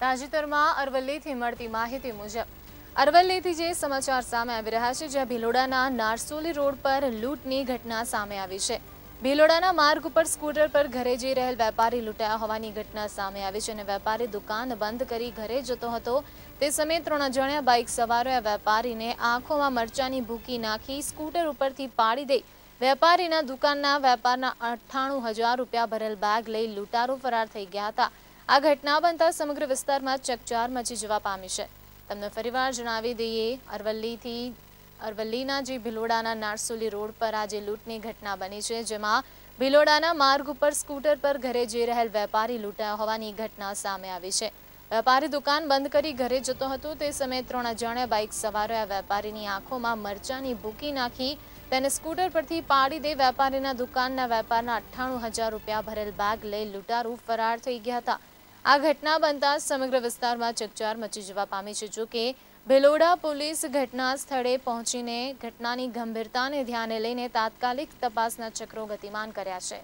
તાજેતરમાં અરવલ્લીથી મળતી માહિતી મુજબ અરવલ્લીથી જે સમાચાર સામે આવી રહ્યા છે જ્યાં ભિલોડાના નારસોલી રોડ પર લૂંટની ઘટના સામે આવી છે ભીલોડાના માર્ગ ઉપર સ્કૂટર પર ઘરે જઈ રહેલ વેપારી લૂંટાયા હોવાની ઘટના સામે આવી છે અને વેપારી દુકાન બંધ કરી ઘરે જતો હતો તે સમયે ત્રણ અજાણ્યા બાઇક સવારોએ વેપારીને આંખોમાં મરચાની ભૂકી નાખી સ્કૂટર ઉપરથી પાડી દઈ વેપારીના દુકાનના વેપારના અઠ્ઠાણું હજાર રૂપિયા ભરેલ બેગ લઈ લૂંટારો ફરાર થઈ ગયા હતા આ ઘટના બનતા સમગ્ર વિસ્તારમાં ચકચાર મચી જવા પામી છે તમને ફરીવાર જણાવી દઈએ અરવલ્લીથી અરવલ્લીના જે ભિલોડાના નારસોલી રોડ પર આજે લૂંટની ઘટના બની છે જેમાં ભિલોડાના માર્ગ ઉપર સ્કૂટર પર ઘરે જઈ રહેલ વેપારી લૂંટાયા હોવાની ઘટના સામે આવી છે વેપારી દુકાન બંધ કરી ઘરે જતો હતો તે સમયે ત્રણ અજાણ્યા બાઇક સવારોએ વેપારીની આંખોમાં મરચાની ભૂકી નાખી તેને સ્કૂટર પરથી પાડી દે વેપારીના દુકાનના વેપારના અઠ્ઠાણું હજાર રૂપિયા ભરેલ બેગ લઈ લૂંટારૂ ફરાર થઈ ગયા હતા આ ઘટના બનતા સમગ્ર વિસ્તારમાં ચકચાર મચી જવા પામી છે જો કે ભેલોડા પોલીસ ઘટના સ્થળે પહોંચીને ઘટનાની ગંભીરતાને ધ્યાને લઈને તાત્કાલિક તપાસના ચક્રો ગતિમાન કર્યા છે